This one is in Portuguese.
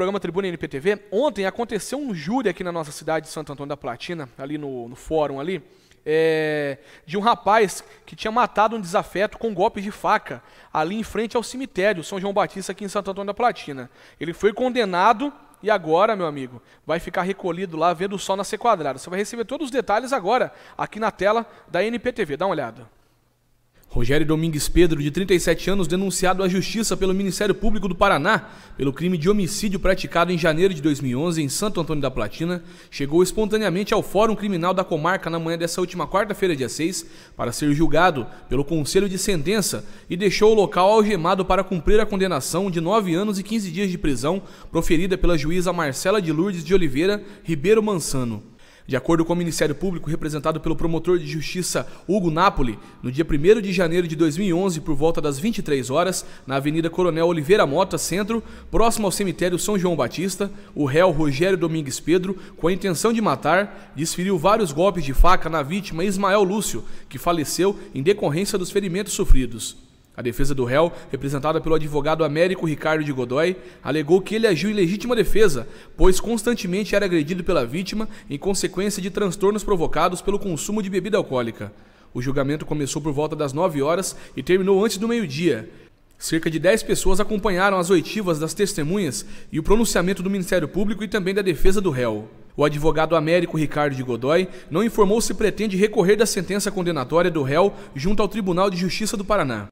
programa Tribuna NPTV, ontem aconteceu um júri aqui na nossa cidade de Santo Antônio da Platina, ali no, no fórum ali, é, de um rapaz que tinha matado um desafeto com golpes de faca ali em frente ao cemitério São João Batista aqui em Santo Antônio da Platina. Ele foi condenado e agora, meu amigo, vai ficar recolhido lá vendo o sol nascer quadrado. Você vai receber todos os detalhes agora aqui na tela da NPTV. Dá uma olhada. Rogério Domingues Pedro, de 37 anos, denunciado à Justiça pelo Ministério Público do Paraná pelo crime de homicídio praticado em janeiro de 2011 em Santo Antônio da Platina, chegou espontaneamente ao Fórum Criminal da Comarca na manhã dessa última quarta-feira, dia 6, para ser julgado pelo Conselho de Sentença e deixou o local algemado para cumprir a condenação de 9 anos e 15 dias de prisão proferida pela juíza Marcela de Lourdes de Oliveira Ribeiro Mansano. De acordo com o Ministério Público, representado pelo promotor de justiça Hugo Napoli, no dia 1 de janeiro de 2011, por volta das 23 horas, na Avenida Coronel Oliveira Mota, centro, próximo ao cemitério São João Batista, o réu Rogério Domingues Pedro, com a intenção de matar, desferiu vários golpes de faca na vítima Ismael Lúcio, que faleceu em decorrência dos ferimentos sofridos. A defesa do réu, representada pelo advogado Américo Ricardo de Godoy, alegou que ele agiu em legítima defesa, pois constantemente era agredido pela vítima em consequência de transtornos provocados pelo consumo de bebida alcoólica. O julgamento começou por volta das 9 horas e terminou antes do meio-dia. Cerca de 10 pessoas acompanharam as oitivas das testemunhas e o pronunciamento do Ministério Público e também da defesa do réu. O advogado Américo Ricardo de Godoy não informou se pretende recorrer da sentença condenatória do réu junto ao Tribunal de Justiça do Paraná.